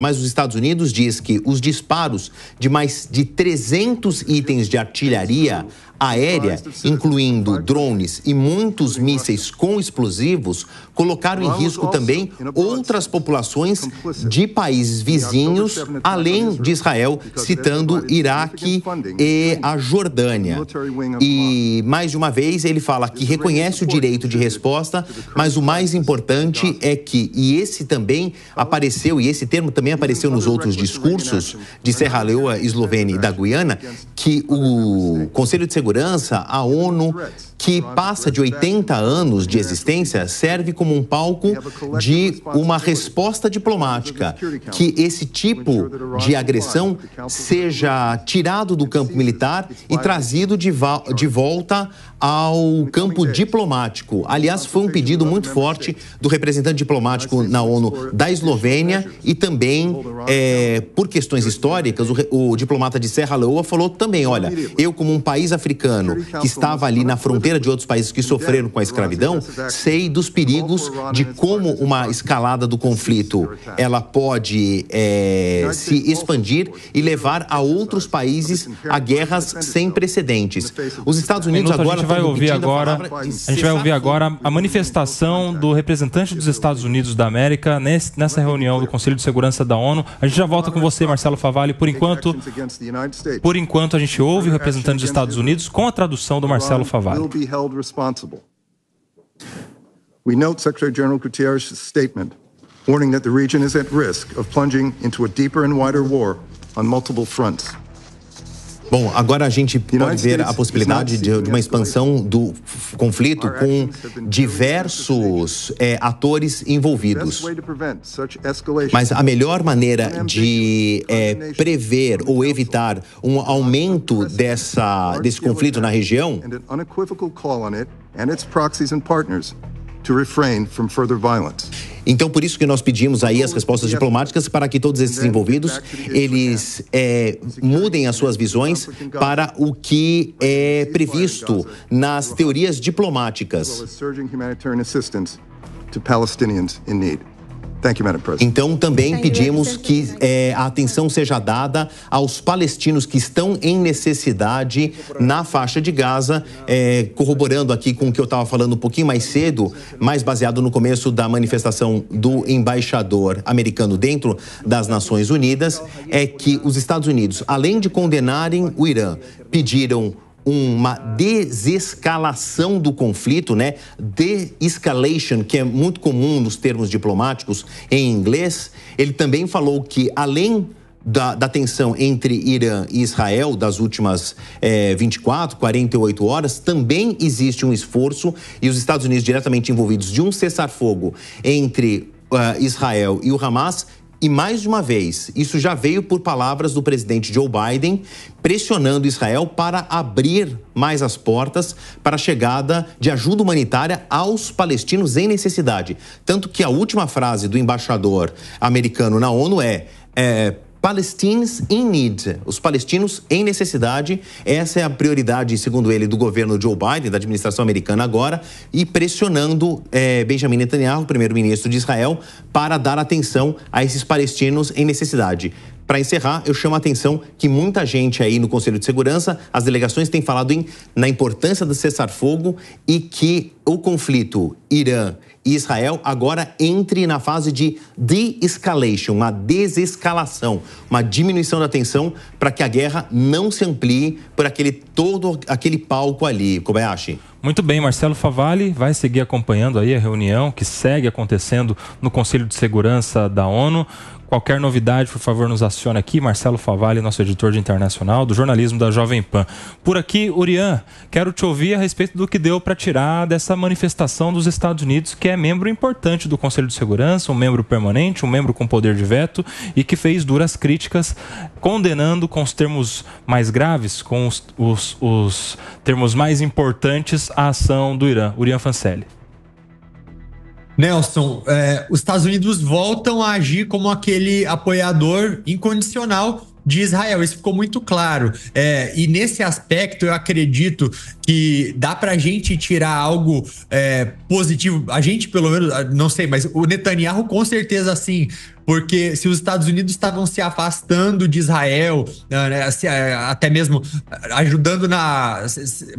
Mas os Estados Unidos diz que os disparos de mais de 300 itens de artilharia aérea, incluindo drones e muitos mísseis com explosivos, colocaram em risco também outras populações de países vizinhos, além de Israel, citando Iraque e a Jordânia. E mais de uma vez ele fala que reconhece o direito de resposta, mas o mais importante é que, e esse também apareceu, e esse termo também também apareceu nos outros discursos de Serra Leoa, Eslovênia e da Guiana, que o Conselho de Segurança, a ONU que passa de 80 anos de existência, serve como um palco de uma resposta diplomática, que esse tipo de agressão seja tirado do campo militar e trazido de, de volta ao campo diplomático. Aliás, foi um pedido muito forte do representante diplomático na ONU da Eslovênia e também, é, por questões históricas, o, o diplomata de Serra Leoa falou também: olha, eu, como um país africano que estava ali na fronteira, de outros países que sofreram com a escravidão, sei dos perigos de como uma escalada do conflito ela pode é, se expandir e levar a outros países a guerras sem precedentes. Os Estados Unidos Minuto, agora tá a gente vai ouvir agora a, gente vai ouvir agora a manifestação do representante dos Estados Unidos da América nessa reunião do Conselho de Segurança da ONU. A gente já volta com você, Marcelo Favalli. Por enquanto, por enquanto a gente ouve o representante dos Estados Unidos com a tradução do Marcelo Favalli. be held responsible. We note Secretary General Gutierrez's statement warning that the region is at risk of plunging into a deeper and wider war on multiple fronts. Bom, agora a gente pode ver a possibilidade de, de uma expansão do conflito com diversos é, atores envolvidos. Mas a melhor maneira de é, prever ou evitar um aumento dessa, desse conflito na região to refrain from further violence. Então, por isso que nós pedimos aí as respostas diplomáticas para que todos esses envolvidos, eles é, mudem as suas visões para o que é previsto nas teorias diplomáticas. Então, também pedimos que é, a atenção seja dada aos palestinos que estão em necessidade na faixa de Gaza, é, corroborando aqui com o que eu estava falando um pouquinho mais cedo, mais baseado no começo da manifestação do embaixador americano dentro das Nações Unidas, é que os Estados Unidos, além de condenarem o Irã, pediram uma desescalação do conflito, né? De-escalation, que é muito comum nos termos diplomáticos em inglês. Ele também falou que, além da, da, tensão entre Irã e Israel das últimas é, 24, 48 horas, também existe um esforço e os Estados Unidos diretamente envolvidos de um cessar-fogo entre uh, Israel e o Hamas e mais uma vez, isso já veio por palavras do presidente Joe Biden pressionando Israel para abrir mais as portas para a chegada de ajuda humanitária aos palestinos em necessidade. Tanto que a última frase do embaixador americano na ONU é, é Palestinians in Need, os palestinos em necessidade. Essa é a prioridade, segundo ele, do governo Joe Biden, da administração americana agora, e pressionando é, Benjamin Netanyahu, primeiro-ministro de Israel, para dar atenção a esses palestinos em necessidade. Para encerrar, eu chamo a atenção que muita gente aí no Conselho de Segurança, as delegações têm falado em, na importância do cessar-fogo e que o conflito Irã e Israel agora entre na fase de de-escalation, uma desescalação, uma diminuição da tensão para que a guerra não se amplie por aquele todo aquele palco ali, Kobayashi. Muito bem, Marcelo Favalli vai seguir acompanhando aí a reunião que segue acontecendo no Conselho de Segurança da ONU Qualquer novidade, por favor, nos acione aqui. Marcelo Favalli, nosso editor de internacional do jornalismo da Jovem Pan. Por aqui, Urian, quero te ouvir a respeito do que deu para tirar dessa manifestação dos Estados Unidos, que é membro importante do Conselho de Segurança, um membro permanente, um membro com poder de veto e que fez duras críticas, condenando com os termos mais graves, com os, os, os termos mais importantes, a ação do Irã. Urian Fancelli. Nelson, é, os Estados Unidos voltam a agir como aquele apoiador incondicional de Israel. Isso ficou muito claro. É, e nesse aspecto, eu acredito que dá para a gente tirar algo é, positivo. A gente, pelo menos, ah, não sei, mas o Netanyahu com certeza sim porque se os Estados Unidos estavam se afastando de Israel, ah, né, ah, até mesmo ajudando na,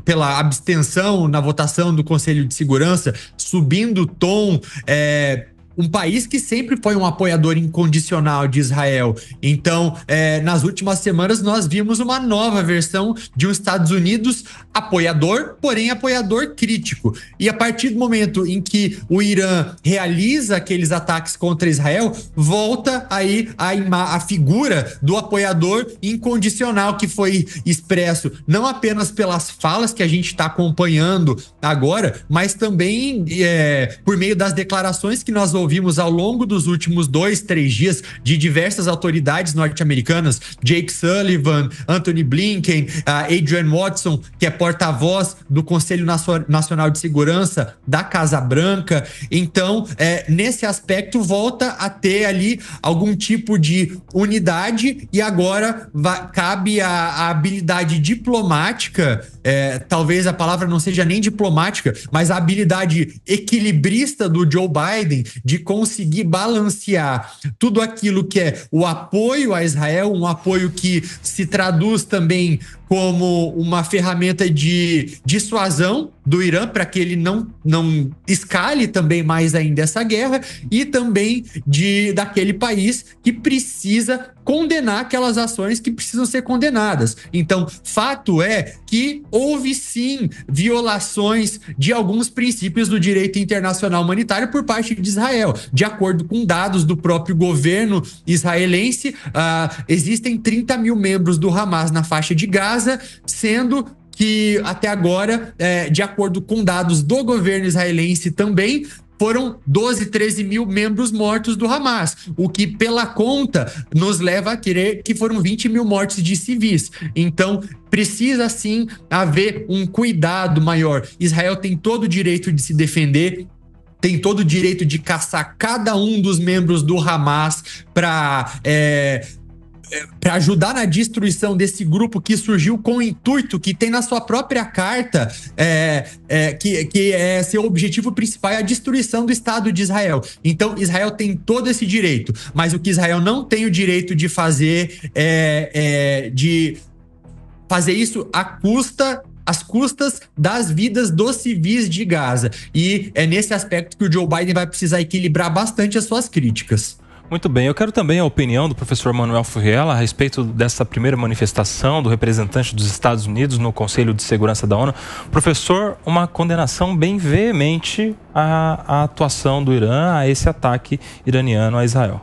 pela abstenção na votação do Conselho de Segurança, subindo o tom, é, um país que sempre foi um apoiador incondicional de Israel. Então, é, nas últimas semanas, nós vimos uma nova versão de um Estados Unidos apoiador, porém apoiador crítico. E a partir do momento em que o Irã realiza aqueles ataques contra Israel, volta aí a, a figura do apoiador incondicional que foi expresso, não apenas pelas falas que a gente está acompanhando agora, mas também é, por meio das declarações que nós ouvimos ouvimos ao longo dos últimos dois, três dias de diversas autoridades norte-americanas, Jake Sullivan, Anthony Blinken, Adrian Watson, que é porta-voz do Conselho Nacional de Segurança da Casa Branca. Então, é, nesse aspecto, volta a ter ali algum tipo de unidade e agora cabe a, a, habilidade diplomática, é, talvez a palavra não seja nem diplomática, mas a habilidade equilibrista do Joe Biden de conseguir balancear tudo aquilo que é o apoio a Israel, um apoio que se traduz também como uma ferramenta de dissuasão do Irã para que ele não, não escale também mais ainda essa guerra e também de daquele país que precisa condenar aquelas ações que precisam ser condenadas. Então, fato é que houve sim violações de alguns princípios do direito internacional humanitário por parte de Israel. De acordo com dados do próprio governo israelense, uh, existem 30 mil membros do Hamas na faixa de Gaza Gaza, sendo que até agora, é, de acordo com dados do governo israelense também, foram 12, 13 mil membros mortos do Hamas, o que, pela conta, nos leva a crer que foram 20 mil mortes de civis. Então, precisa sim haver um cuidado maior. Israel tem todo o direito de se defender, tem todo o direito de caçar cada um dos membros do Hamas para é, para ajudar na destruição desse grupo que surgiu com o intuito que tem na sua própria carta é, é, que, que é seu objetivo principal é a destruição do Estado de Israel. Então, Israel tem todo esse direito, mas o que Israel não tem o direito de fazer é, é de fazer isso à custa às custas das vidas dos civis de Gaza. E é nesse aspecto que o Joe Biden vai precisar equilibrar bastante as suas críticas. Muito bem, eu quero também a opinião do professor Manuel Furriela a respeito dessa primeira manifestação do representante dos Estados Unidos no Conselho de Segurança da ONU. Professor, uma condenação bem veemente à, à atuação do Irã, a esse ataque iraniano a Israel.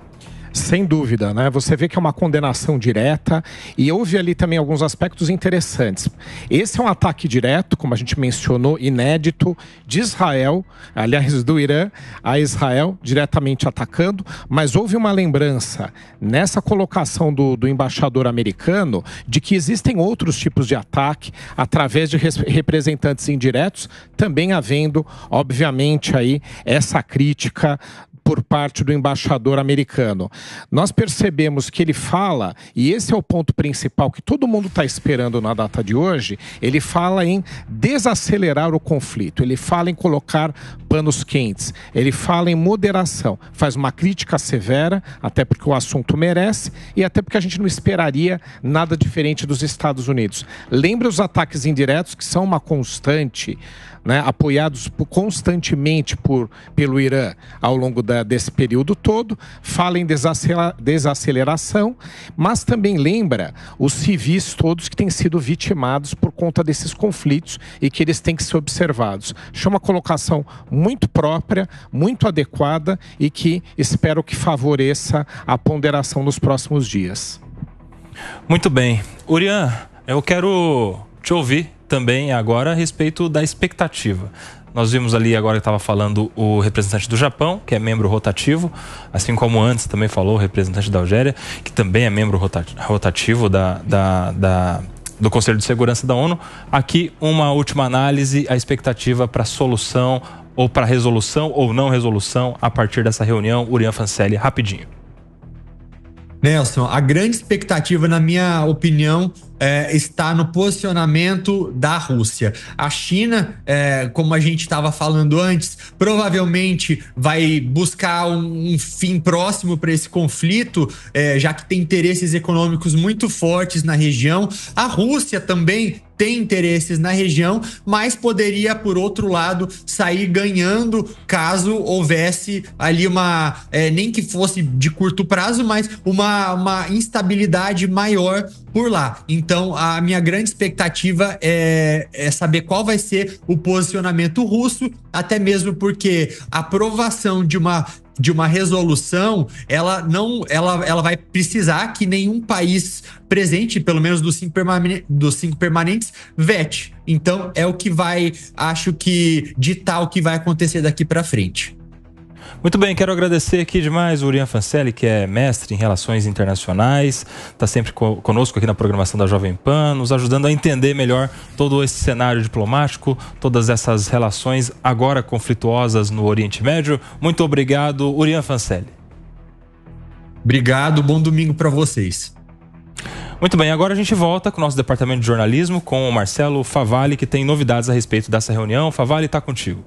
Sem dúvida, né? Você vê que é uma condenação direta e houve ali também alguns aspectos interessantes. Esse é um ataque direto, como a gente mencionou, inédito, de Israel, aliás, do Irã a Israel, diretamente atacando, mas houve uma lembrança nessa colocação do, do embaixador americano de que existem outros tipos de ataque através de representantes indiretos, também havendo, obviamente, aí essa crítica por parte do embaixador americano. Nós percebemos que ele fala, e esse é o ponto principal que todo mundo está esperando na data de hoje, ele fala em desacelerar o conflito, ele fala em colocar panos quentes, ele fala em moderação, faz uma crítica severa, até porque o assunto merece e até porque a gente não esperaria nada diferente dos Estados Unidos. Lembra os ataques indiretos que são uma constante né, apoiados constantemente por, pelo Irã ao longo da, desse período todo, fala em desaceleração, mas também lembra os civis todos que têm sido vitimados por conta desses conflitos e que eles têm que ser observados. Acho uma colocação muito própria, muito adequada e que espero que favoreça a ponderação nos próximos dias. Muito bem. Urian, eu quero te ouvir também agora a respeito da expectativa. Nós vimos ali agora que estava falando o representante do Japão, que é membro rotativo, assim como antes também falou o representante da Algéria, que também é membro rotativo da, da, da do Conselho de Segurança da ONU. Aqui, uma última análise: a expectativa para solução ou para resolução ou não resolução a partir dessa reunião. Urian Fancelli, rapidinho. Nelson, a grande expectativa, na minha opinião, é, está no posicionamento da Rússia. A China, é, como a gente estava falando antes, provavelmente vai buscar um, um fim próximo para esse conflito, é, já que tem interesses econômicos muito fortes na região. A Rússia também tem interesses na região, mas poderia, por outro lado, sair ganhando caso houvesse ali uma, é, nem que fosse de curto prazo, mas uma, uma instabilidade maior por lá. Então, então, a minha grande expectativa é, é saber qual vai ser o posicionamento russo, até mesmo porque a aprovação de uma de uma resolução, ela não ela, ela vai precisar que nenhum país presente, pelo menos dos cinco, permane dos cinco permanentes, vete. Então é o que vai, acho que ditar o que vai acontecer daqui para frente. Muito bem, quero agradecer aqui demais o Urian Fancelli, que é mestre em relações internacionais, está sempre conosco aqui na programação da Jovem Pan, nos ajudando a entender melhor todo esse cenário diplomático, todas essas relações agora conflituosas no Oriente Médio. Muito obrigado, Urian Fancelli. Obrigado, bom domingo para vocês. Muito bem, agora a gente volta com o nosso departamento de jornalismo, com o Marcelo Favale, que tem novidades a respeito dessa reunião. Favale está contigo.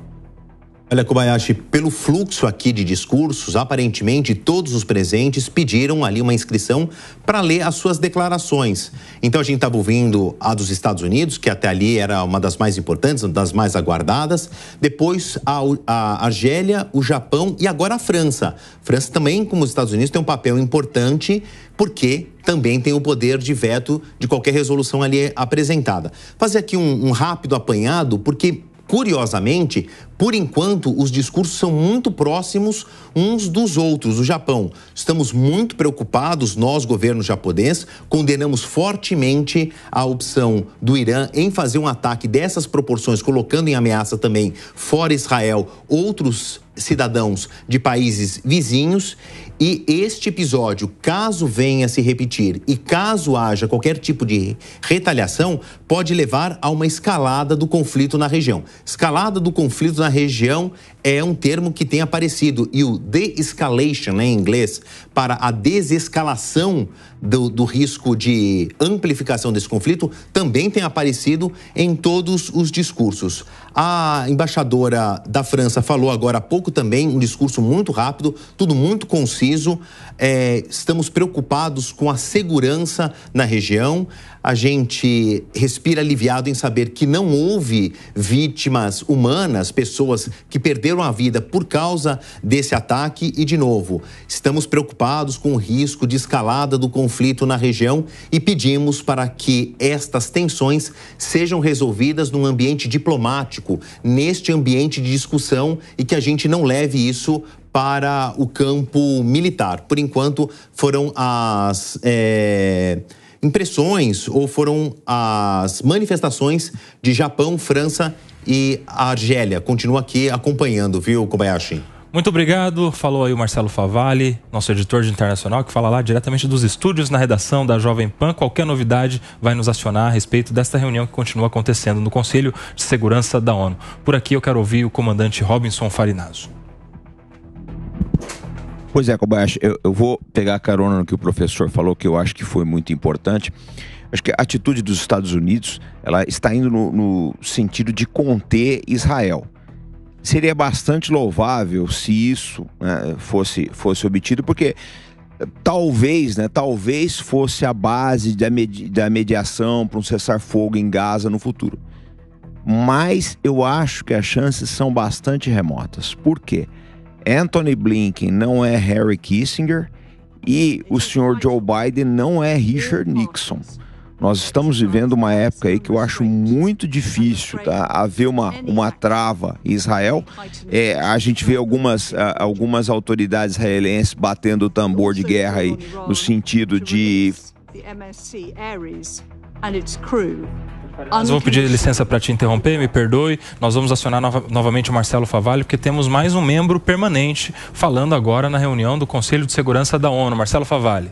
Olha, Kobayashi, pelo fluxo aqui de discursos, aparentemente todos os presentes pediram ali uma inscrição para ler as suas declarações. Então a gente estava ouvindo a dos Estados Unidos, que até ali era uma das mais importantes, uma das mais aguardadas. Depois a, a Argélia, o Japão e agora a França. França também, como os Estados Unidos, tem um papel importante porque também tem o poder de veto de qualquer resolução ali apresentada. Fazer aqui um, um rápido apanhado, porque Curiosamente, por enquanto, os discursos são muito próximos uns dos outros. O Japão, estamos muito preocupados, nós, governo japonês, condenamos fortemente a opção do Irã em fazer um ataque dessas proporções, colocando em ameaça também, fora Israel, outros cidadãos de países vizinhos. E este episódio, caso venha a se repetir e caso haja qualquer tipo de retaliação, pode levar a uma escalada do conflito na região. Escalada do conflito na região é um termo que tem aparecido e o de-escalation, né, em inglês, para a desescalação do, do risco de amplificação desse conflito, também tem aparecido em todos os discursos. A embaixadora da França falou agora há pouco também, um discurso muito rápido, tudo muito conciso. É, estamos preocupados com a segurança na região a gente respira aliviado em saber que não houve vítimas humanas, pessoas que perderam a vida por causa desse ataque. E, de novo, estamos preocupados com o risco de escalada do conflito na região e pedimos para que estas tensões sejam resolvidas num ambiente diplomático, neste ambiente de discussão e que a gente não leve isso para o campo militar. Por enquanto, foram as. É impressões ou foram as manifestações de Japão, França e Argélia. Continua aqui acompanhando, viu, Kobayashi? Muito obrigado. Falou aí o Marcelo Favalli, nosso editor de internacional, que fala lá diretamente dos estúdios na redação da Jovem Pan. Qualquer novidade vai nos acionar a respeito desta reunião que continua acontecendo no Conselho de Segurança da ONU. Por aqui eu quero ouvir o comandante Robinson Farinazzo. Pois é, Kobayashi, eu, eu, vou pegar a carona no que o professor falou, que eu acho que foi muito importante. Acho que a atitude dos Estados Unidos ela está indo no, no sentido de conter Israel. Seria bastante louvável se isso né, fosse, fosse obtido, porque eh, talvez, né, talvez fosse a base da, medi da mediação para um cessar-fogo em Gaza no futuro. Mas eu acho que as chances são bastante remotas. Por quê? Anthony Blinken não é Harry Kissinger e o senhor Joe Biden não é Richard Nixon. Nós estamos vivendo uma época aí que eu acho muito difícil tá? haver uma, uma trava em Israel. É, a gente vê algumas, algumas autoridades israelenses batendo o tambor de guerra aí, no sentido de. Nós vou pedir licença para te interromper, me perdoe. Nós vamos acionar nova, novamente o Marcelo Favalho, porque temos mais um membro permanente falando agora na reunião do Conselho de Segurança da ONU. Marcelo Favalho.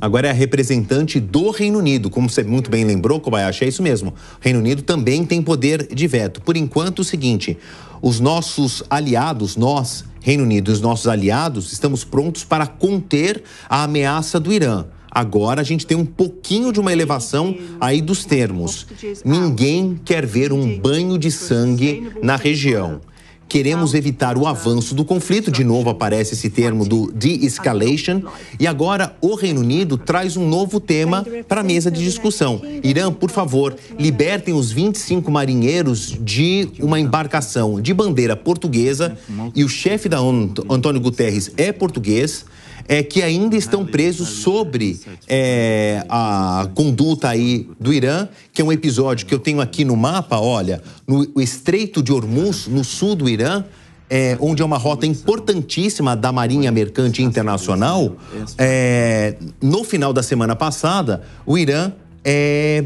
Agora é a representante do Reino Unido. Como você muito bem lembrou, Kobayashi, é isso mesmo. O Reino Unido também tem poder de veto. Por enquanto, é o seguinte: os nossos aliados, nós, Reino Unido, os nossos aliados, estamos prontos para conter a ameaça do Irã. Agora a gente tem um pouquinho de uma elevação aí dos termos. Ninguém quer ver um banho de sangue na região. Queremos evitar o avanço do conflito, de novo aparece esse termo do de-escalation. E agora o Reino Unido traz um novo tema para a mesa de discussão. Irã, por favor, libertem os 25 marinheiros de uma embarcação de bandeira portuguesa. E o chefe da ONU, Antônio Guterres, é português é, que ainda estão presos sobre é, a conduta aí do Irã, que é um episódio que eu tenho aqui no mapa, olha, no Estreito de Hormuz, no sul do Irã, é, onde é uma rota importantíssima da Marinha Mercante Internacional, é, no final da semana passada, o Irã é,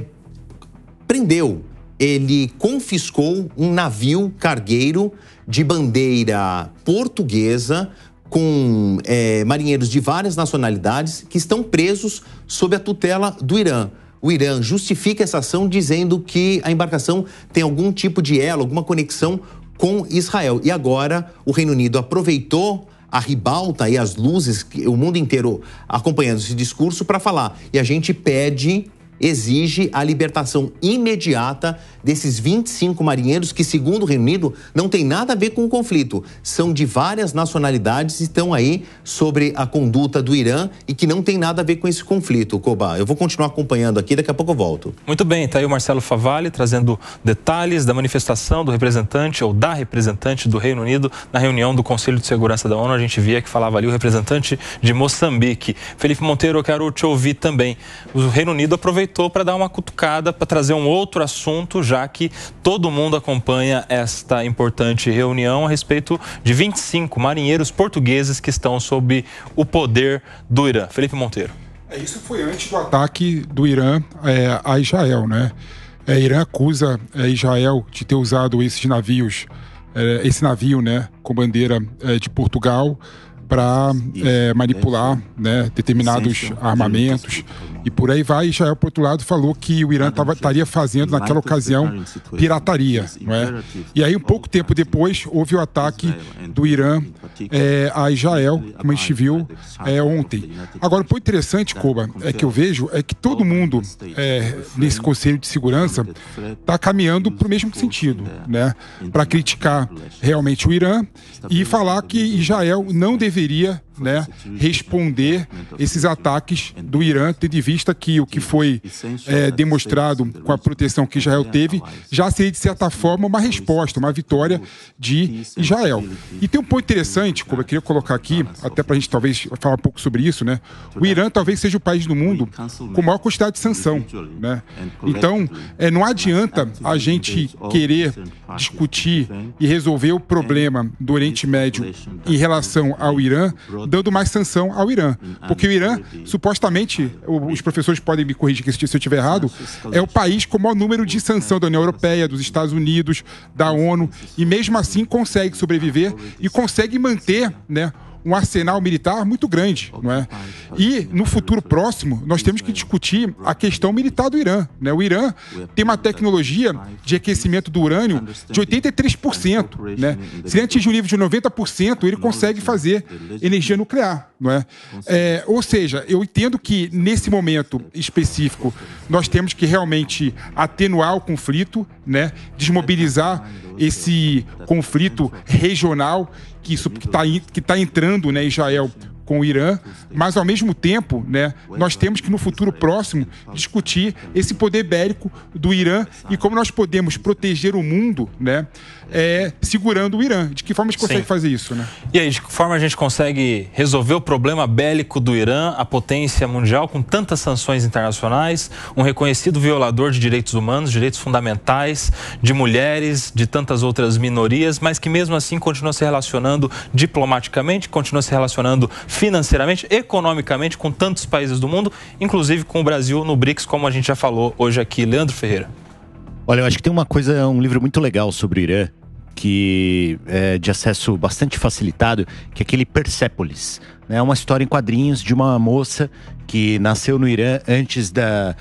prendeu, ele confiscou um navio cargueiro de bandeira portuguesa com é, marinheiros de várias nacionalidades que estão presos sob a tutela do Irã. O Irã justifica essa ação dizendo que a embarcação tem algum tipo de elo, alguma conexão com Israel. E agora o Reino Unido aproveitou a ribalta e as luzes, o mundo inteiro acompanhando esse discurso, para falar. E a gente pede, exige a libertação imediata desses 25 marinheiros que, segundo o Reino Unido, não tem nada a ver com o conflito. São de várias nacionalidades e estão aí sobre a conduta do Irã e que não tem nada a ver com esse conflito, Koba. Eu vou continuar acompanhando aqui, daqui a pouco eu volto. Muito bem, tá aí o Marcelo Favalli trazendo detalhes da manifestação do representante ou da representante do Reino Unido na reunião do Conselho de Segurança da ONU. A gente via que falava ali o representante de Moçambique. Felipe Monteiro, eu quero te ouvir também. O Reino Unido aproveitou para dar uma cutucada, para trazer um outro assunto já já que todo mundo acompanha esta importante reunião a respeito de 25 marinheiros portugueses que estão sob o poder do Irã. Felipe Monteiro. É, isso foi antes do ataque do Irã é, a Israel, né? É, Irã acusa é, Israel de ter usado esses navios, é, esse navio, né, com bandeira é, de Portugal para é, manipular né, determinados armamentos e por aí vai. Israel, por outro lado, falou que o Irã tava, estaria fazendo, naquela ocasião, é pirataria. Não é? E aí, um pouco tempo depois, houve o ataque do Irã é, a Israel, como a gente viu é, ontem. Agora, o ponto é interessante, Koba, tá é que eu vejo é que todo mundo é, nesse Conselho de Segurança está caminhando para o mesmo sentido, né? para criticar realmente o Irã e falar que Israel não deveria deveria né, responder né, esses ataques do Irã, tendo em vista que o que foi é, demonstrado com a proteção que Israel teve já seria, de certa forma, uma é resposta, uma vitória de é Israel. E tem um ponto interessante, como eu queria colocar aqui, até para a gente talvez falar um pouco sobre isso, né? O Irã talvez seja o país do mundo com maior quantidade de sanção, né? Então, é, não adianta a gente querer discutir e resolver o problema do Oriente Médio em relação ao Irã dando mais sanção ao Irã. Ah, Porque o Irã, supostamente, os professores podem me corrigir se eu estiver errado, ah, é o país com o maior número de sanção da União Europeia, dos Estados Unidos, da ONU, e mesmo assim consegue sobreviver e consegue manter né, um arsenal militar muito grande, não é? Ah, então tá e no futuro próximo, nós temos que discutir a questão militar do Irã, né? O Irã tem uma tecnologia de aquecimento do urânio de 83%, né? Se ele é de um nível de 90%, ele consegue fazer energia nuclear. Não é? é? ou seja, eu entendo que nesse momento específico nós temos que realmente atenuar o conflito, né? desmobilizar esse conflito regional que está que tá entrando né, Israel com o Irã, mas ao mesmo tempo, né, nós temos que no futuro próximo discutir esse poder bélico do Irã e como nós podemos proteger o mundo, né, é, segurando o Irã. De que forma a gente consegue Sim. fazer isso, né? E aí, de que forma a gente consegue resolver o problema bélico do Irã, a potência mundial com tantas sanções internacionais, um reconhecido violador de direitos humanos, direitos fundamentais, de mulheres, de tantas outras minorias, mas que mesmo assim continua se relacionando diplomaticamente, continua se relacionando financeiramente, economicamente, com tantos países do mundo, inclusive com o Brasil no BRICS, como a gente já falou hoje aqui. Leandro Ferreira. Olha, eu acho que tem uma coisa, um livro muito legal sobre o Irã, que é de acesso bastante facilitado, que é aquele Persepolis. É uma história em quadrinhos de uma moça que nasceu no Irã antes da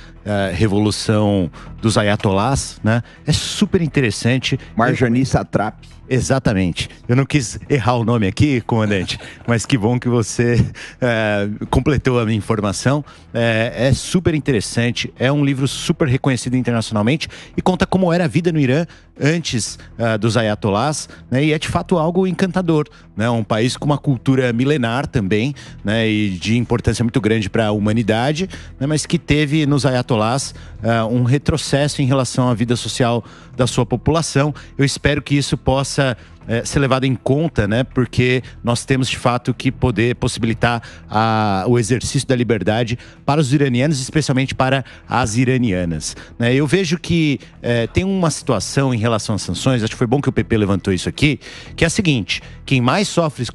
revolução dos Ayatollahs, né? É super interessante. Marjani Satrapi. Exatamente. Eu não quis errar o nome aqui, comandante, mas que bom que você é, completou a minha informação. É, é, super interessante, é um livro super reconhecido internacionalmente e conta como era a vida no Irã antes uh, dos ayatolás, né, e é de fato algo encantador. Né, um país com uma cultura milenar também, né, e de importância muito grande para a humanidade, né, mas que teve nos ayatolás uh, é, um retrocesso em relação à vida social da sua população. Eu espero que isso possa it's uh, é, ser levado em conta, né? Porque nós temos de fato que poder possibilitar a, o exercício da liberdade para os iranianos, especialmente para as iranianas. Né? Eu vejo que é, tem uma situação em relação às sanções, acho que foi bom que o PP levantou isso aqui, que é a seguinte: quem mais sofre,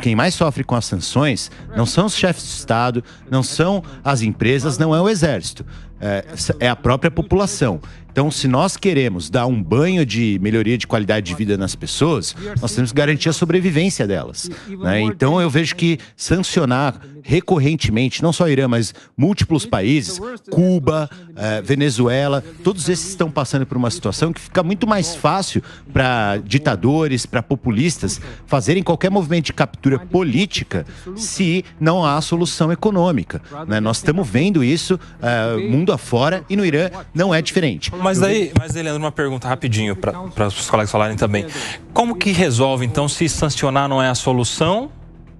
quem mais sofre com as sanções não são os chefes de Estado, não são as empresas, não é o exército. É, é, a própria população. Então, se nós queremos dar um banho de melhoria de qualidade de vida nas pessoas, pessoas, nós temos que garantir a sobrevivência delas. Né? Então eu vejo que sancionar recorrentemente, não só Irã, mas múltiplos países, Cuba, eh, Venezuela, todos esses estão passando por uma situação que fica muito mais fácil para ditadores, para populistas fazerem qualquer movimento de captura política se não há solução econômica. Né? Nós estamos vendo isso eh, mundo afora e no Irã não é diferente. Mas aí, mas Leandro, uma pergunta rapidinho para os colegas falarem também. Como que resolve, então, se sancionar não é a solução?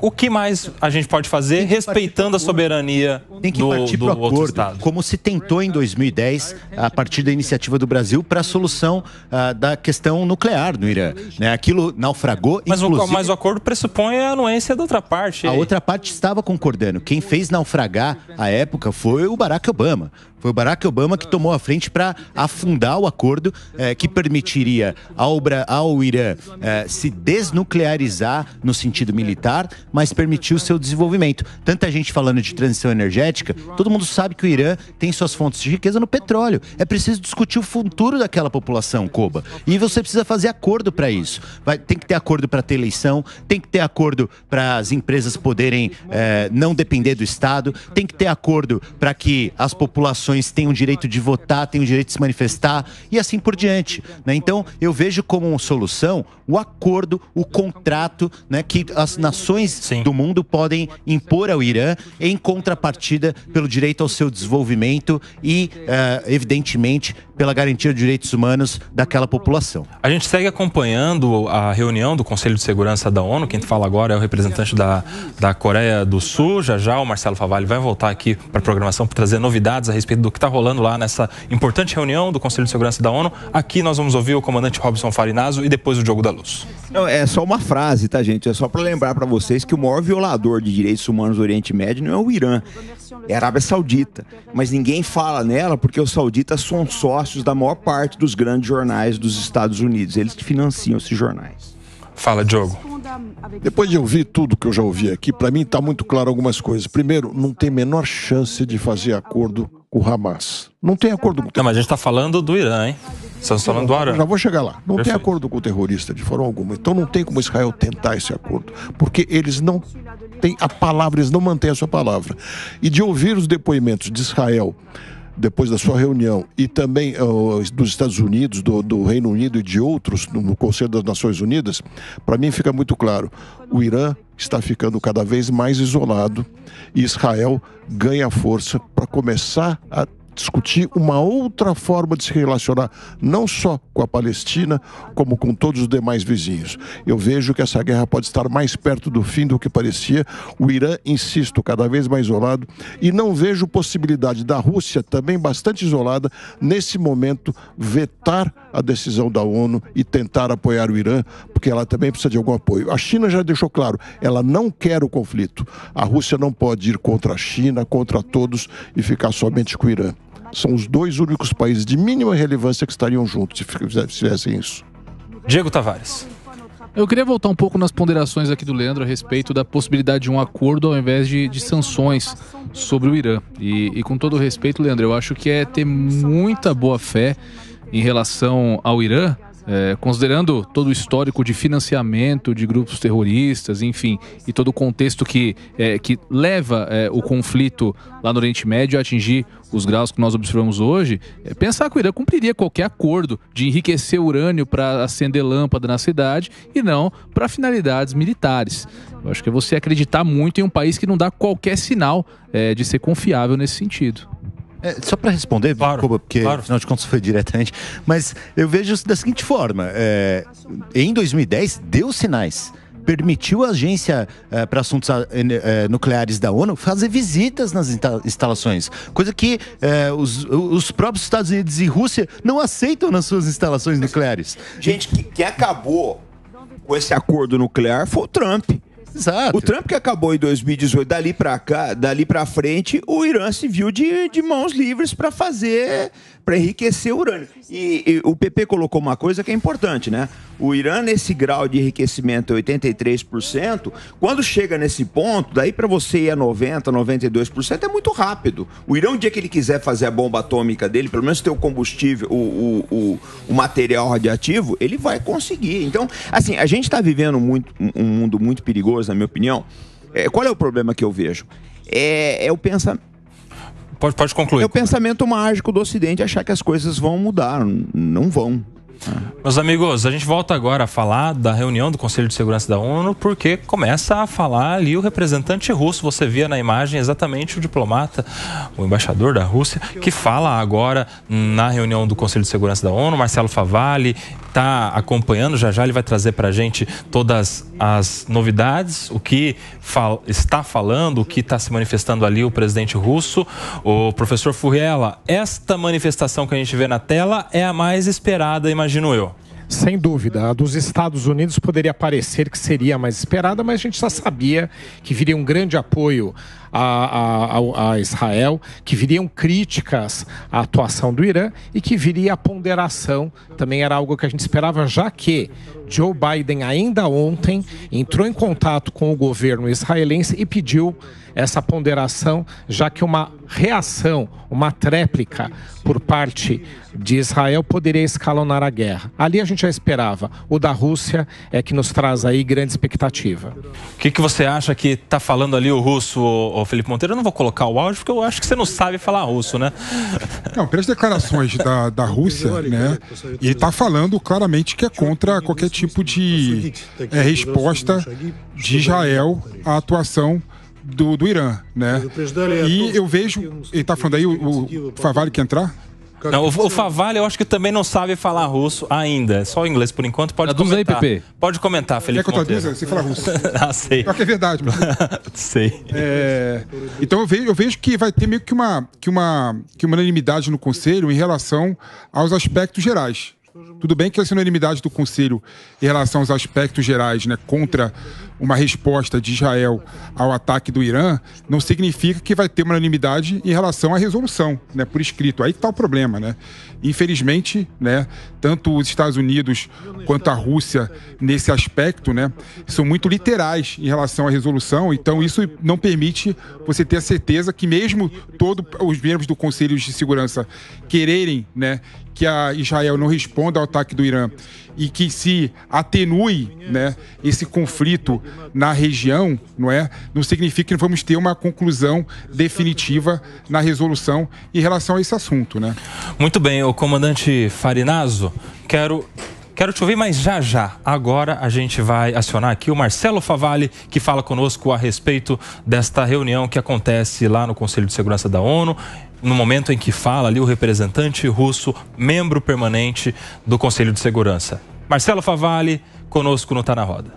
O que mais a gente pode fazer respeitando a soberania tem que do, partir para o acordo, estado. como se tentou em 2010, a partir da iniciativa do Brasil, para a solução uh, da questão nuclear no Irã. Né? Aquilo naufragou. Mas, o, mas o acordo pressupõe a anuência da outra parte. A outra parte estava concordando. Quem fez naufragar a época foi o Barack Obama. Foi o Barack Obama que tomou a frente para afundar o acordo eh, que permitiria ao, ao Irã eh, se desnuclearizar no sentido militar, mas permitiu seu desenvolvimento. Tanta gente falando de transição energética, todo mundo sabe que o Irã tem suas fontes de riqueza no petróleo. É preciso discutir o futuro daquela população, Coba. E você precisa fazer acordo para isso. Vai, tem que ter acordo para ter eleição, tem que ter acordo para as empresas poderem eh, não depender do Estado, tem que ter acordo para que as populações populações têm o direito de votar, têm o direito de se manifestar e assim por diante. Né? Então, eu vejo como solução o acordo, o contrato né, que as nações Sim. do mundo podem impor ao Irã em contrapartida pelo direito ao seu desenvolvimento e, uh, evidentemente, pela garantia de direitos humanos daquela população. A gente segue acompanhando a reunião do Conselho de Segurança da ONU. Quem fala agora é o representante da, da Coreia do Sul. Já já o Marcelo Favalli vai voltar aqui para a programação para trazer novidades a respeito do que está rolando lá nessa importante reunião do Conselho de Segurança da ONU. Aqui nós vamos ouvir o comandante Robson Farinazzo e depois o Diogo da Luz. Não, é só uma frase, tá, gente? É só para lembrar para vocês que o maior violador de direitos humanos do Oriente Médio não é o Irã, é a Arábia Saudita. Mas ninguém fala nela porque os sauditas são sócios da maior parte dos grandes jornais dos Estados Unidos. Eles que financiam esses jornais. Fala, Diogo. Depois de ouvir tudo que eu já ouvi aqui, para mim está muito claro algumas coisas. Primeiro, não tem menor chance de fazer acordo com o Hamas. Não tem acordo com o terrorista. Não, mas a gente está falando do Irã, hein? Estamos falando do Irã. Já vou chegar lá. Não Perfeito. tem acordo com o terrorista de forma alguma. Então não tem como Israel tentar esse acordo. Porque eles não têm a palavra, eles não mantêm a sua palavra. E de ouvir os depoimentos de Israel depois da sua reunião, e também uh, dos Estados Unidos, do, do, Reino Unido e de outros no, no Conselho das Nações Unidas, para mim fica muito claro: o Irã está ficando cada vez mais isolado e Israel ganha força para começar a discutir uma outra forma de se relacionar, não só com a Palestina, como com todos os demais vizinhos. Eu vejo que essa guerra pode estar mais perto do fim do que parecia. O Irã, insisto, cada vez mais isolado. E não vejo possibilidade da Rússia, também bastante isolada, nesse momento, vetar a decisão da ONU e tentar apoiar o Irã, porque ela também precisa de algum apoio. A China já deixou claro, ela não quer o conflito. A Rússia não pode ir contra a China, contra todos e ficar somente com o Irã. São os dois únicos países de mínima relevância que estariam juntos se fizessem isso. Diego Tavares. Eu queria voltar um pouco nas ponderações aqui do Leandro a respeito da possibilidade de um acordo ao invés de, de sanções sobre o Irã. E, e com todo respeito, Leandro, eu acho que é ter muita boa fé em relação ao Irã é, considerando todo o histórico de financiamento de grupos terroristas, enfim, e todo o contexto que, é, que leva é, o conflito lá no Oriente Médio a atingir os graus que nós observamos hoje, é, pensar que o Irã cumpriria qualquer acordo de enriquecer urânio para acender lâmpada na cidade e não para finalidades militares. Eu acho que é você acreditar muito em um país que não dá qualquer sinal é, de ser confiável nesse sentido. É, só para responder, claro, porque claro. afinal de contas foi diretamente, mas eu vejo da seguinte forma: é, em 2010 deu sinais permitiu a agência é, para assuntos é, é, nucleares da ONU fazer visitas nas instalações, coisa que os, os, próprios Estados Unidos e Rússia não aceitam nas suas instalações nucleares. Gente, quem acabou com esse acordo nuclear foi o Trump. Exato. O Trump que acabou em 2018, dali para cá, dali para frente, o Irã se viu de, de mãos livres para fazer para enriquecer o urânio. E, e, o PP colocou uma coisa que é importante, né? O Irã, nesse grau de enriquecimento 83%, é quando chega nesse ponto, daí para você ir a 90%, 92% é muito rápido. O Irã, o dia que ele quiser fazer a bomba atômica dele, pelo menos ter o combustível, o, o, o, o material radioativo, ele vai conseguir. Então, assim, a gente está vivendo muito, um mundo muito perigoso, na minha opinião. É, qual é o problema que eu vejo? É, é o pensamento Pode, pode concluir. É o pensamento mágico do Ocidente é achar que as coisas vão mudar. Não vão. Meus amigos, a gente volta agora a falar da reunião do Conselho de Segurança da ONU, porque começa a falar ali o representante russo. Você via na imagem exatamente o diplomata, o embaixador da Rússia, que fala agora na reunião do Conselho de Segurança da ONU, Marcelo Favalli, está acompanhando. Já já ele vai trazer para a gente todas as novidades, o que fal está falando, o que está se manifestando ali o presidente russo. O professor Furriela, esta manifestação que a gente vê na tela é a mais esperada, imagino eu. Sem dúvida. A dos Estados Unidos poderia parecer que seria mais esperada, mas a gente já sabia que viria um grande apoio a, a, a Israel, que viriam críticas à atuação do Irã e que viria a ponderação, também era algo que a gente esperava, já que Joe Biden, ainda ontem, entrou em contato com o governo israelense e pediu essa ponderação, já que uma reação, uma tréplica por parte de Israel poderia escalonar a guerra. Ali a gente já esperava. O da Rússia é que nos traz aí grande expectativa. O que, que você acha que está falando ali o russo, o Felipe Monteiro? Eu não vou colocar o áudio porque eu acho que você não sabe falar russo, né? Não, pelas declarações da, da Rússia, né? E está falando claramente que é contra qualquer tipo de é, resposta de Israel à atuação do, do Irã, né? É e eu vejo, ele tá falando aí, o, o que entrar? Não, o, o eu acho que também não sabe falar russo ainda. É só inglês por enquanto. Pode Traduz é comentar. aí, Pode comentar, Felipe. Quer que eu Você fala russo. ah, sei. Pior que é verdade. Mas... sei. É... Então eu vejo, eu vejo, que vai ter meio que uma, que, uma, que uma unanimidade no Conselho em relação aos aspectos gerais. Tudo bem que essa unanimidade do Conselho em relação aos aspectos gerais, né, contra uma resposta de Israel ao ataque do Irã, não significa que vai ter uma unanimidade em relação à resolução, né, por escrito. Aí está o problema, né? Infelizmente, né, tanto os Estados Unidos quanto a Rússia nesse aspecto, né, são muito literais em relação à resolução. Então isso não permite você ter a certeza que mesmo todos os membros do Conselho de Segurança quererem, né, que a Israel não responda ao ataque do Irã e que se atenue, né, esse conflito na região, não é? Não significa que não vamos ter uma conclusão definitiva na resolução em relação a esse assunto, né? Muito bem, o comandante Farinazo, quero Quero te ouvir, mas já já. Agora a gente vai acionar aqui o Marcelo Favalli, que fala conosco a respeito desta reunião que acontece lá no Conselho de Segurança da ONU, no momento em que fala ali o representante russo, membro permanente do Conselho de Segurança. Marcelo Favalli, conosco no Tá na Roda.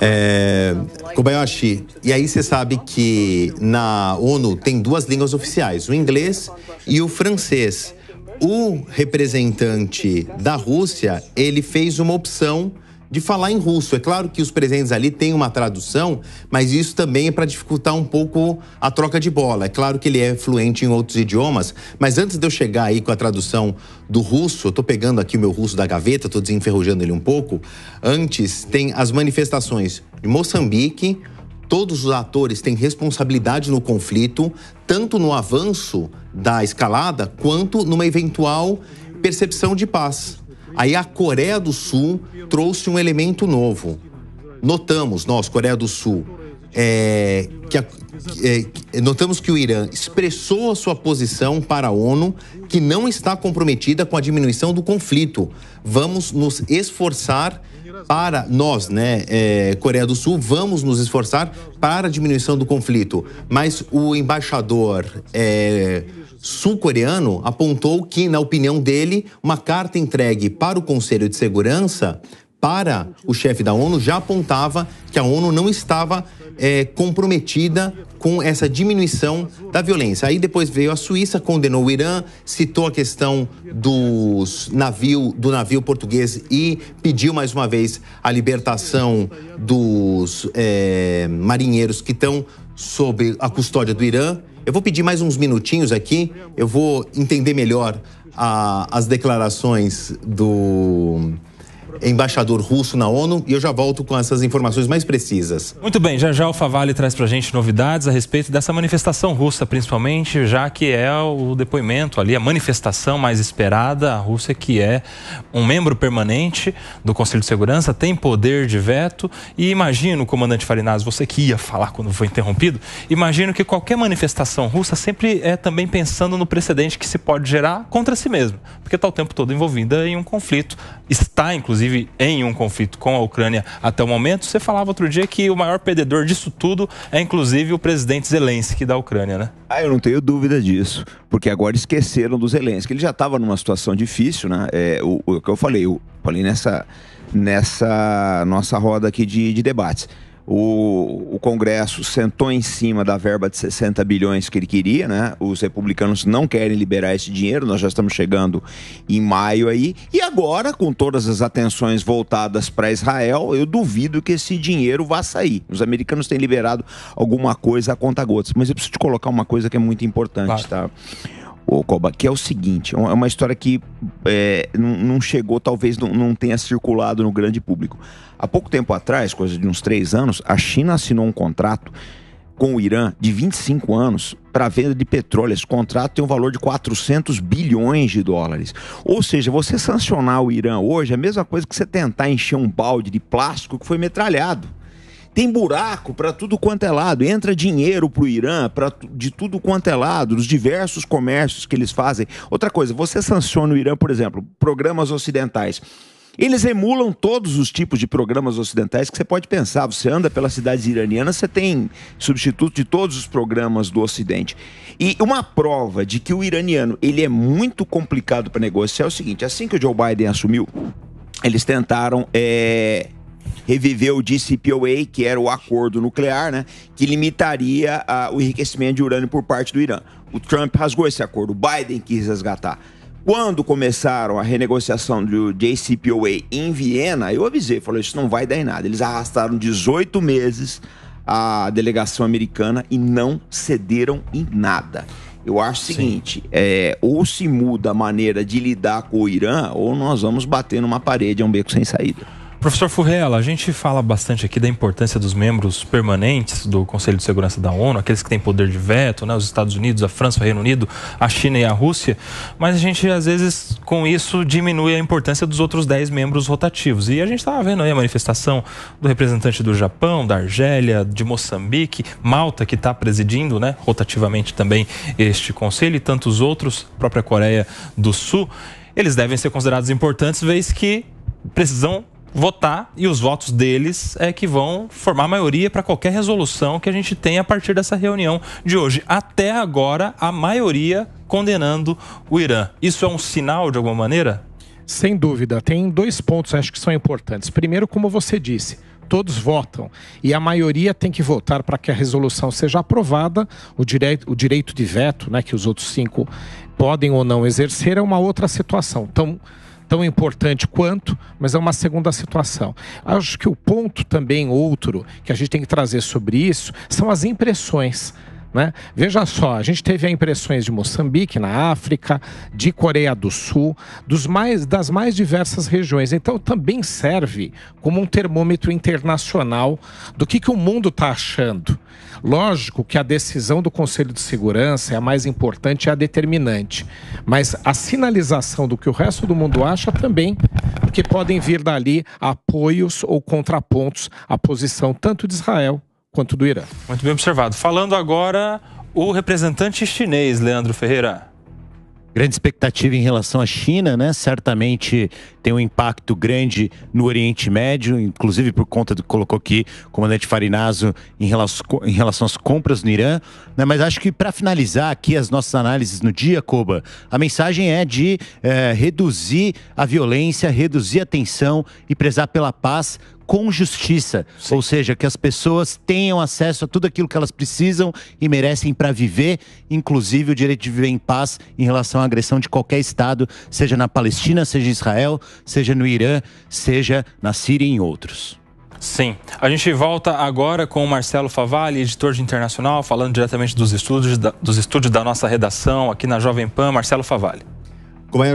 É, Kobayashi, e aí você sabe que na ONU tem duas línguas oficiais, o inglês e o francês. O representante da Rússia, ele fez uma opção de falar em russo. É claro que os presentes ali têm uma tradução, mas isso também é para dificultar um pouco a troca de bola. É claro que ele é fluente em outros idiomas, mas antes de eu chegar aí com a tradução do russo, eu tô pegando aqui o meu russo da gaveta, tô desenferrujando ele um pouco. Antes tem as manifestações de Moçambique, todos os atores têm responsabilidade no conflito, tanto no avanço da escalada quanto numa eventual percepção de paz. Aí a Coreia do Sul trouxe um elemento novo. Notamos, nós, Coreia do Sul, é, que a, é, é, notamos que o Irã expressou a sua posição para a ONU que não está comprometida com a diminuição do conflito. Vamos nos esforçar para nós, né, é, Coreia do Sul, vamos nos esforçar para a diminuição do conflito. Mas o embaixador é, sul-coreano apontou que, na opinião dele, uma carta entregue para o Conselho de Segurança, para o chefe da ONU, já apontava que a ONU não estava é, comprometida com essa diminuição da violência. Aí depois veio a Suíça, condenou o Irã, citou a questão dos navio, do navio português e pediu mais uma vez a libertação dos é, marinheiros que estão sob a custódia do Irã. Eu vou pedir mais uns minutinhos aqui, eu vou entender melhor a, as declarações do embaixador russo na ONU e eu já volto com essas informações mais precisas. Muito bem, já já o Favale traz para a gente novidades a respeito dessa manifestação russa, principalmente, já que é o depoimento ali, a manifestação mais esperada, a Rússia que é um membro permanente do Conselho de Segurança, tem poder de veto e imagino, comandante Farinazzi, você que ia falar quando foi interrompido, imagino que qualquer manifestação russa sempre é também pensando no precedente que se pode gerar contra si mesmo, porque está o tempo todo envolvida em um conflito, está inclusive inclusive em um conflito com a Ucrânia até o momento. Você falava outro dia que o maior perdedor disso tudo é inclusive o presidente Zelensky da Ucrânia, né? Ah, eu não tenho dúvida disso, porque agora esqueceram do Zelensky. Ele já estava numa situação difícil, né? É, o, o que eu falei, eu falei nessa, nessa nossa roda aqui de, de debates. O, o, Congresso sentou em cima da verba de 60 bilhões que ele queria, né? Os republicanos não querem liberar esse dinheiro, nós já estamos chegando em maio aí. E agora, com todas as atenções voltadas para Israel, eu duvido que esse dinheiro vá sair. Os americanos têm liberado alguma coisa a conta gotas. Mas eu preciso te colocar uma coisa que é muito importante, claro. tá? Ocoba, que é o seguinte, é uma é história que é, não chegou, talvez não, não, tenha circulado no grande público. Há pouco tempo atrás, coisa de uns três anos, a China assinou um contrato com o Irã de 25 anos para venda de petróleo. Esse contrato tem um valor de 400 bilhões de dólares. Ou seja, você sancionar o Irã hoje é a mesma coisa que você tentar encher um balde de plástico que foi metralhado. Tem buraco para tudo quanto é lado. Entra dinheiro para o Irã pra, de tudo quanto é lado, dos diversos comércios que eles fazem. Outra coisa, você sanciona o Irã, por exemplo, programas ocidentais. Eles emulam todos os tipos de programas ocidentais que você pode pensar. Você anda pelas cidades iranianas, você tem substituto de todos os programas do Ocidente. E uma prova de que o iraniano ele é muito complicado para negociar é o seguinte: assim que o Joe Biden assumiu, eles tentaram é, reviveu o JCPOA, que era o acordo nuclear, né, que limitaria ah, o enriquecimento de urânio por parte do Irã. O Trump rasgou esse acordo, o Biden quis resgatar. Quando começaram a renegociação do JCPOA em Viena, eu avisei, falei, isso não vai dar em nada. Eles arrastaram 18 meses a delegação americana e não cederam em nada. Eu acho o seguinte: é, ou se muda a maneira de lidar com o Irã, ou nós vamos bater numa parede, é um beco sem saída. Professor Furrella, a gente fala bastante aqui da importância dos membros permanentes do Conselho de Segurança da ONU, aqueles que têm poder de veto, né, os Estados Unidos, a França, o Reino Unido, a China e a Rússia, mas a gente às vezes com isso diminui a importância dos outros 10 membros rotativos. E a gente estava vendo aí a manifestação do representante do Japão, da Argélia, de Moçambique, Malta que está presidindo, né, rotativamente também este conselho e tantos outros, própria Coreia do Sul. Eles devem ser considerados importantes, vez que precisam votar e os votos deles é que vão formar maioria para qualquer resolução que a gente tenha a partir dessa reunião de hoje. Até agora, a maioria condenando o Irã. Isso é um sinal de alguma maneira? Sem dúvida, tem dois pontos acho que são importantes. Primeiro, como você disse, todos votam e a maioria tem que votar para que a resolução seja aprovada. O direito, o direito de veto, né, que os outros cinco podem ou não exercer, é uma outra situação. Então, tão importante quanto, mas é uma segunda situação. Acho que o ponto também outro que a gente tem que trazer sobre isso são as impressões. Né? Veja só, a gente teve impressões de Moçambique, na África, de Coreia do Sul, dos mais, das mais diversas regiões. Então também serve como um termômetro internacional do que, que o mundo está achando. Lógico que a decisão do Conselho de Segurança é a mais importante e é a determinante, mas a sinalização do que o resto do mundo acha também, porque podem vir dali apoios ou contrapontos à posição tanto de Israel quanto do Irã. Muito bem observado. Falando agora o representante chinês, Leandro Ferreira. Grande expectativa em relação à China, né? Certamente tem um impacto grande no Oriente Médio, inclusive por conta do que colocou aqui o comandante Farinaso em relação, em relação às compras no Irã. Né? Mas acho que para finalizar aqui as nossas análises no dia, Coba, a mensagem é de é, reduzir a violência, reduzir a tensão e prezar pela paz com justiça, Sim. ou seja, que as pessoas tenham acesso a tudo aquilo que elas precisam e merecem para viver, inclusive o direito de viver em paz em relação à agressão de qualquer Estado, seja na Palestina, seja em Israel, seja no Irã, seja na Síria e em outros. Sim. A gente volta agora com o Marcelo Favalli, editor de internacional, falando diretamente dos estúdios da, dos estúdios da nossa redação aqui na Jovem Pan. Marcelo Favalli. Como é,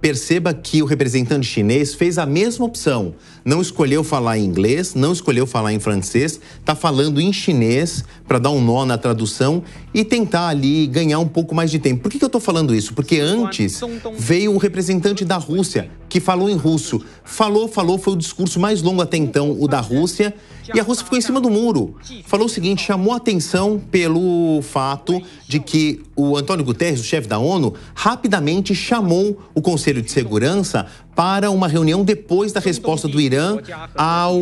Perceba que o representante chinês fez a mesma opção. Não escolheu falar em inglês, não escolheu falar em francês, está falando em chinês para dar um nó na tradução e tentar ali ganhar um pouco mais de tempo. Por que, que eu estou falando isso? Porque antes veio o representante da Rússia que falou em russo. Falou, falou, foi o discurso mais longo até então, o da Rússia. E a Rússia ficou em cima do muro. Falou o seguinte: chamou atenção pelo fato de que o Antônio Guterres, o chefe da ONU, rapidamente chamou o Conselho Conselho de Segurança para uma reunião depois da resposta do Irã ao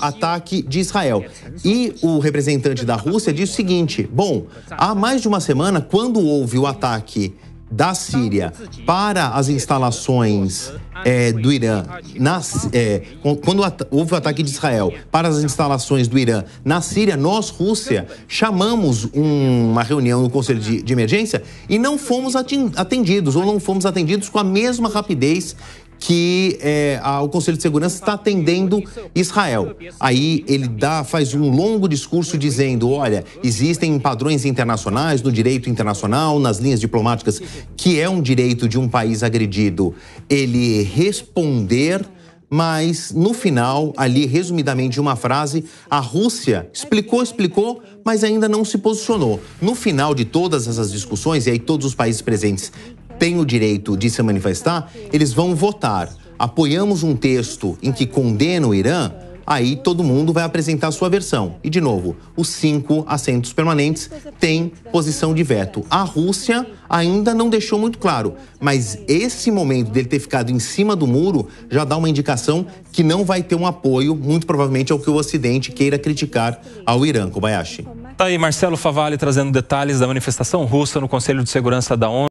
ataque de Israel. E o representante da Rússia disse o seguinte: bom, há mais de uma semana, quando houve o ataque da Síria para as instalações é, do Irã, nas, é, quando houve o ataque de Israel para as instalações do Irã na Síria, nós, Rússia, chamamos um, uma reunião no Conselho de, de Emergência e não fomos atendidos, ou não fomos atendidos com a mesma rapidez que é, a, o Conselho de Segurança está atendendo Israel. Aí ele dá, faz um longo discurso dizendo: olha, existem padrões internacionais no direito internacional, nas linhas diplomáticas, que é um direito de um país agredido ele responder. Mas no final, ali resumidamente uma frase, a Rússia explicou, explicou, mas ainda não se posicionou. No final de todas essas discussões, e aí todos os países presentes têm o direito de se manifestar, eles vão votar. Apoiamos um texto em que condena o Irã, aí todo mundo vai apresentar a sua versão. E, de novo, os cinco assentos permanentes têm posição de veto. A Rússia ainda não deixou muito claro, mas esse momento dele ter ficado em cima do muro já dá uma indicação que não vai ter um apoio, muito provavelmente, ao é que o Ocidente queira criticar ao Irã, Kobayashi. Tá aí Marcelo Favalli trazendo detalhes da manifestação russa no Conselho de Segurança da ONU.